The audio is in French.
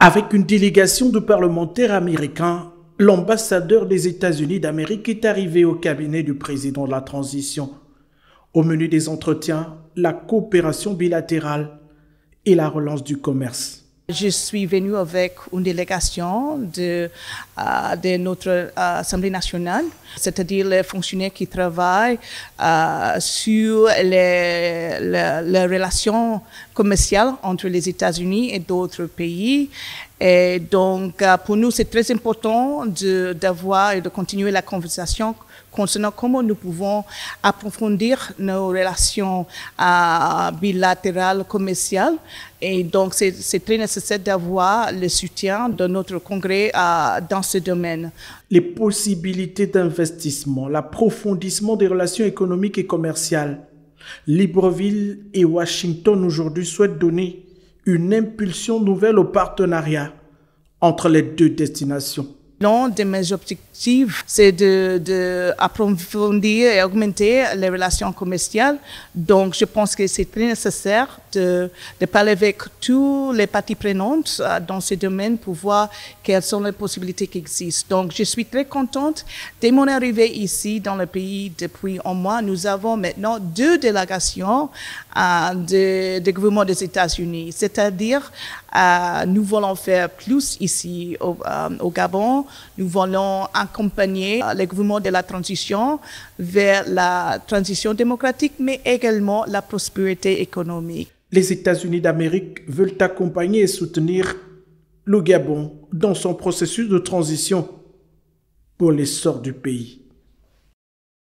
Avec une délégation de parlementaires américains, l'ambassadeur des États-Unis d'Amérique est arrivé au cabinet du président de la transition. Au menu des entretiens, la coopération bilatérale et la relance du commerce. Je suis venu avec une délégation de, euh, de notre euh, Assemblée nationale, c'est-à-dire les fonctionnaires qui travaillent euh, sur les, les relations commercial entre les États-Unis et d'autres pays. Et donc, euh, pour nous, c'est très important d'avoir et de continuer la conversation concernant comment nous pouvons approfondir nos relations euh, bilatérales, commerciales. Et donc, c'est très nécessaire d'avoir le soutien de notre Congrès euh, dans ce domaine. Les possibilités d'investissement, l'approfondissement des relations économiques et commerciales Libreville et Washington aujourd'hui souhaitent donner une impulsion nouvelle au partenariat entre les deux destinations. L'un de mes objectifs, c'est d'approfondir de, approfondir et augmenter les relations commerciales. Donc, je pense que c'est très nécessaire de, de parler avec tous les parties prenantes euh, dans ce domaine pour voir quelles sont les possibilités qui existent. Donc, je suis très contente. Dès mon arrivée ici dans le pays depuis un mois, nous avons maintenant deux délégations euh, de, gouvernement des États-Unis. C'est-à-dire, euh, nous voulons faire plus ici au, euh, au Gabon nous voulons accompagner euh, le gouvernement de la transition vers la transition démocratique, mais également la prospérité économique. Les États-Unis d'Amérique veulent accompagner et soutenir le Gabon dans son processus de transition pour l'essor du pays.